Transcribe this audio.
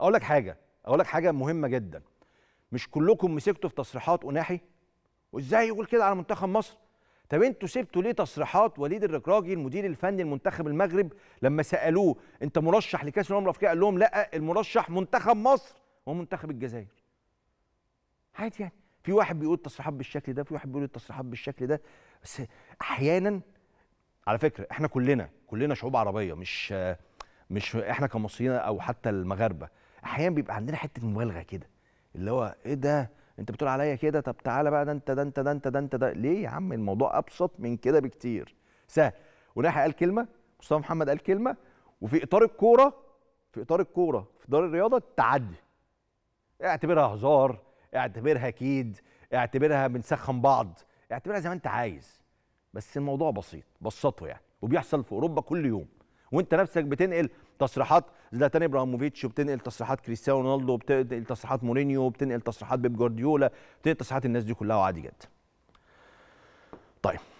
اقول لك حاجه اقول لك حاجه مهمه جدا مش كلكم مسكتوا في تصريحات اناحي وازاي يقول كده على منتخب مصر طب انتوا سبتوا ليه تصريحات وليد الركراجي المدير الفني لمنتخب المغرب لما سالوه انت مرشح لكاس الامم الافريقيه قال لهم لا المرشح منتخب مصر ومنتخب الجزائر عادي يعني في واحد بيقول التصريحات بالشكل ده في واحد بيقول التصريحات بالشكل ده بس احيانا على فكره احنا كلنا كلنا شعوب عربيه مش مش احنا كمصريين او حتى المغاربه احيانا بيبقى عندنا حته مبالغه كده اللي هو ايه ده انت بتقول عليا كده طب تعالى بقى ده انت ده انت ده انت ده انت ده ليه يا عم الموضوع ابسط من كده بكتير سهل وناحي قال كلمه مصطفى محمد قال كلمه وفي اطار الكوره في اطار الكوره في دار الرياضه التعدي اعتبرها هزار اعتبرها كيد اعتبرها بنسخن بعض اعتبرها زي ما انت عايز بس الموضوع بسيط بسطه يعني وبيحصل في اوروبا كل يوم وانت نفسك بتنقل تصريحات زلاتان ابراهيموفيتش وبتنقل تصريحات كريستيانو رونالدو وبتنقل تصريحات مورينيو وبتنقل تصريحات بيب جوارديولا بتنقل تصريحات الناس دي كلها وعادي جدا طيب